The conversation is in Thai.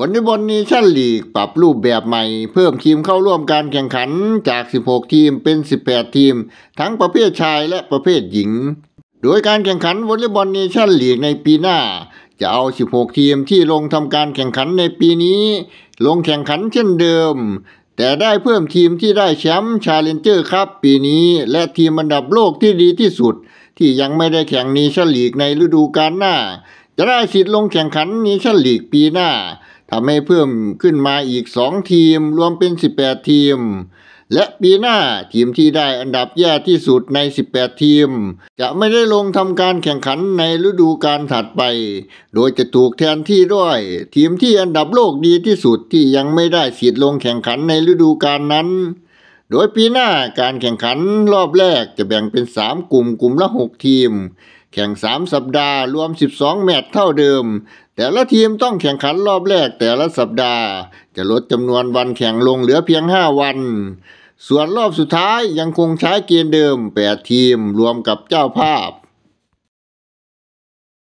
วันนี้บนนี้ชั้นลีกปรับรูปแบบใหม่เพิ่มทีมเข้าร่วมการแข่งขันจาก16 ทีมเป็น 18 ทีม ทั้งประเภทชายและประเภทหญิง โดยการแข่งขันวอลเลย์บอลเนชั่นลีกในปีหน้าจะเอา 16 ทีมที่ลงทำการแข่งขันในปีนี้ ลงแข่งขันเช่นเดิม แต่ได้เพิ่มทีมที่ได้แชมป์ชาเลนเจอร์ครับปีนี้ และทีมอันดับโลกที่ดีที่สุด ที่ยังไม่ได้แข่งนีชั่นลีกในฤดูกาลหน้า จะได้สิทธิ์ลงแข่งขันนีชั่นลีกปีหน้าทำให้เพิ่มขึ้นมาอีก 2 ทีมรวมเป็น 18 ทีม และปีหน้าทีมที่ได้อันดับแย่ที่สุดใน 18 ทีม จะไม่ได้ลงทำการแข่งขันในฤดูกาลถัดไป โดยจะถูกแทนที่ด้วย ทีมที่อันดับโลกดีที่สุดที่ยังไม่ได้สิทธิ์ลงแข่งขันในฤดูกาลนั้น โดยปีหน้าการแข่งขันรอบแรกจะแบ่งเป็น3กลุ่มกลุ่มละ6 ทีม แข่ง 3 สัปดาห์รวม 12แมตช์เท่าเดิมแต่ละทีมต้องแข่งขันรอบแรกแต่ละสัปดาห์จะลดจำนวนวันแข่งลงเหลือเพียง 5 วัน ส่วนรอบสุดท้ายยังคงใช้เกณฑ์เดิม8 ทีมรวมกับเจ้าภาพ